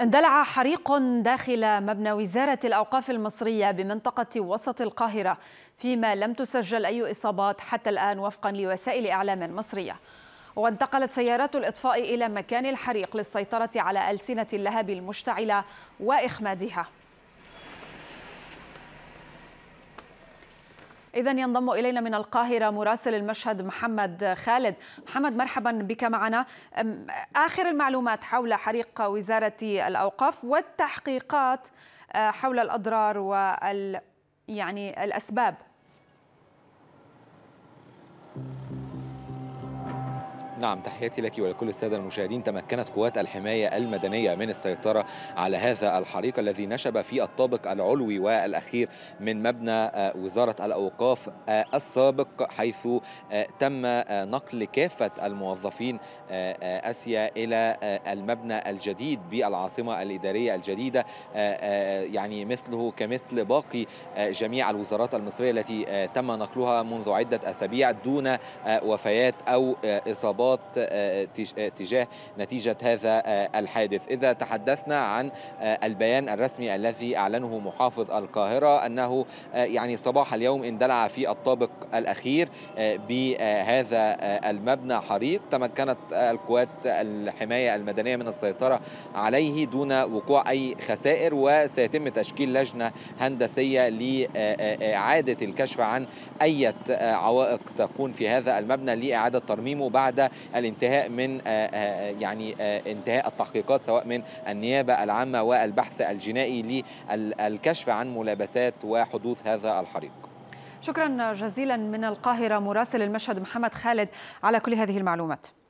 اندلع حريق داخل مبنى وزارة الأوقاف المصرية بمنطقة وسط القاهرة فيما لم تسجل أي إصابات حتى الآن وفقا لوسائل إعلام مصرية وانتقلت سيارات الإطفاء إلى مكان الحريق للسيطرة على ألسنة اللهب المشتعلة وإخمادها إذا ينضم إلينا من القاهرة مراسل المشهد محمد خالد محمد مرحبا بك معنا آخر المعلومات حول حريق وزارة الأوقاف والتحقيقات آه، حول الأضرار وال يعني الأسباب نعم تحياتي لك ولكل السادة المشاهدين تمكنت قوات الحماية المدنية من السيطرة على هذا الحريق الذي نشب في الطابق العلوي والأخير من مبنى آه، وزارة الأوقاف آه، السابق حيث آه، تم نقل كافة الموظفين أسيا إلى المبنى الجديد بالعاصمة الإدارية الجديدة يعني مثله كمثل باقي جميع الوزارات المصرية التي تم نقلها منذ عدة أسابيع دون وفيات أو إصابات احتياطات آه، آه، آه، تجاه نتيجة هذا الحادث إذا تحدثنا عن البيان الرسمي الذي أعلنه محافظ القاهرة أنه يعني صباح اليوم اندلع في الطابق الأخير بهذا المبنى حريق تمكنت القوات الحماية المدنية من السيطرة عليه دون وقوع أي خسائر وسيتم تشكيل لجنة هندسية لإعادة الكشف عن أي عوائق تكون في هذا المبنى لإعادة ترميمه بعد الانتهاء من آه، آه، يعني آه، انتهاء التحقيقات سواء من النيابه العامه والبحث الجنائي للكشف عن ملابسات وحدوث هذا الحريق. شكرا جزيلا من القاهره مراسل المشهد محمد خالد على كل هذه المعلومات.